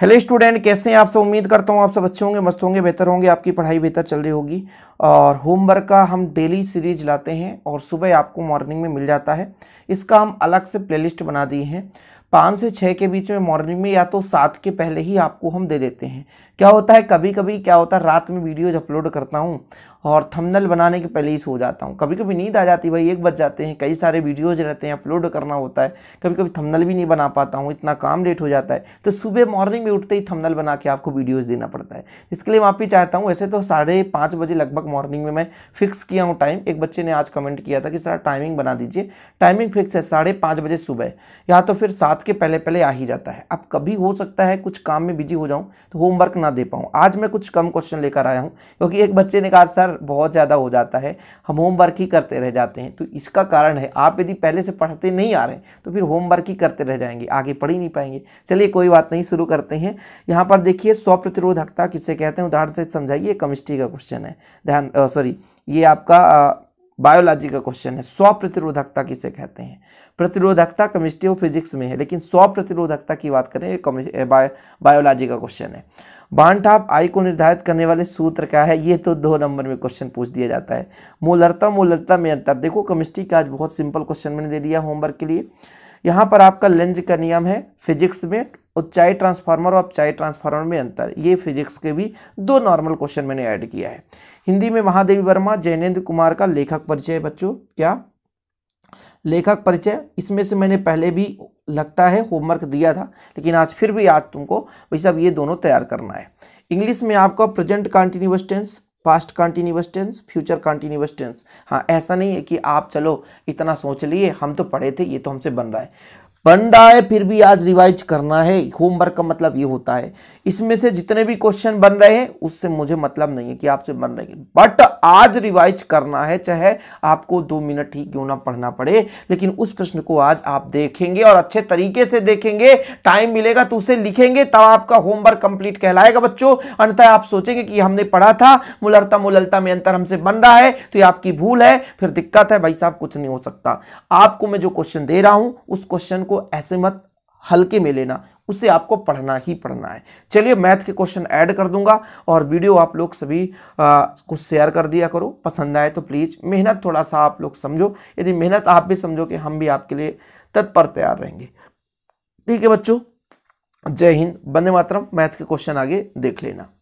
hello student कैसे हैं आप सब उम्मीद करता हूँ आप सब अच्छे होंगे मस्त होंगे बेहतर होंगे आपकी पढ़ाई बेहतर चल रही होगी और होमवर्क का हम डेली सीरीज लाते हैं और सुबह आपको मॉर्निंग में मिल जाता है इसका हम अलग से प्लेलिस्ट बना दिए हैं पाँच से छः के बीच में मॉर्निंग में या तो सात के पहले ही आपको हम दे देते हैं क्या होता है कभी कभी क्या होता है रात में वीडियोज अपलोड करता हूँ और थंबनेल बनाने के पहले ही सो जाता हूँ कभी कभी नींद आ जाती भाई एक बज जाते हैं कई सारे वीडियोज रहते हैं अपलोड करना होता है कभी कभी थंबनेल भी नहीं बना पाता हूँ इतना काम लेट हो जाता है तो सुबह मॉर्निंग में उठते ही थंबनेल बना के आपको वीडियोज़ देना पड़ता है इसके लिए माफ़ी चाहता हूँ वैसे तो साढ़े पाँच बजे लगभग मॉर्निंग में मैं फिक्स किया हूँ टाइम एक बच्चे ने आज कमेंट किया था कि सर टाइमिंग बना दीजिए टाइमिंग फिक्स है साढ़े पाँच बजे सुबह या तो फिर सात के पहले पहले आ ही जाता है अब कभी हो सकता है कुछ काम में बिजी हो जाऊँ तो होमवर्क ना दे पाऊँ आज मैं कुछ कम क्वेश्चन लेकर आया हूँ क्योंकि एक बच्चे ने कहा सर प्रेशर बहुत ज़्यादा हो जाता है हम होमवर्क ही करते रह जाते हैं तो इसका कारण है आप यदि पहले से पढ़ते नहीं आ रहे तो फिर होमवर्क ही करते रह जाएंगे आगे पढ़ ही नहीं पाएंगे चलिए कोई बात नहीं शुरू करते हैं यहाँ पर देखिए स्वप्रतिरोधकता किसे कहते हैं उदाहरण से समझाइए केमिस्ट्री का क्वेश्चन है ध्यान सॉरी ये आपका बायोलॉजी का क्वेश्चन है स्व प्रतिरोधकता किसे कहते हैं प्रतिरोधकता केमिस्ट्री और फिजिक्स में है लेकिन स्व प्रतिरोधकता की बात करें ये बायोलॉजी का क्वेश्चन है बांट आई को निर्धारित करने वाले सूत्र क्या है ये तो दो नंबर में क्वेश्चन पूछ दिया जाता है मूलरता मूलरता में अंतर देखो केमिस्ट्री का आज बहुत सिंपल क्वेश्चन मैंने दे दिया होमवर्क के लिए यहाँ पर आपका लेंज का नियम है फिजिक्स में उच्चाई ट्रांसफार्मर और अपचाई ट्रांसफार्मर में अंतर ये फिजिक्स के भी दो नॉर्मल क्वेश्चन मैंने ऐड किया है हिंदी में महादेवी वर्मा जैनेन्द्र कुमार का लेखक परिचय बच्चों क्या लेखक परिचय इसमें से मैंने पहले भी लगता है होमवर्क दिया था लेकिन आज फिर भी आज तुमको भाई साहब ये दोनों तैयार करना है इंग्लिश में आपका present continuous tense past continuous tense future continuous tense हाँ ऐसा नहीं है कि आप चलो इतना सोच लिए हम तो पढ़े थे ये तो हमसे बन रहा है बन रहा है फिर भी आज रिवाइज करना है होमवर्क का मतलब ये होता है इसमें से जितने भी क्वेश्चन बन रहे हैं उससे मुझे मतलब नहीं है कि आपसे बन रहे हैं बट आज रिवाइज करना है चाहे आपको दो मिनट ही क्यों ना पढ़ना पड़े लेकिन उस प्रश्न को आज आप देखेंगे और अच्छे तरीके से देखेंगे टाइम मिलेगा तो उसे लिखेंगे तब आपका होमवर्क कंप्लीट कहलाएगा बच्चों अन्यथा आप सोचेंगे कि हमने पढ़ा था मुलरता मुललता में अंतर हमसे बन रहा है तो ये आपकी भूल है फिर दिक्कत है भाई साहब कुछ नहीं हो सकता आपको मैं जो क्वेश्चन दे रहा हूं उस क्वेश्चन को ऐसे मत हल्के में लेना उसे आपको पढ़ना ही पढ़ना है चलिए मैथ के क्वेश्चन ऐड कर दूंगा और वीडियो आप लोग सभी आ, को शेयर कर दिया करो पसंद आए तो प्लीज़ मेहनत थोड़ा सा आप लोग समझो यदि मेहनत आप भी समझो कि हम भी आपके लिए तत्पर तैयार रहेंगे ठीक है बच्चों जय हिंद बंदे मातरम मैथ के क्वेश्चन आगे देख लेना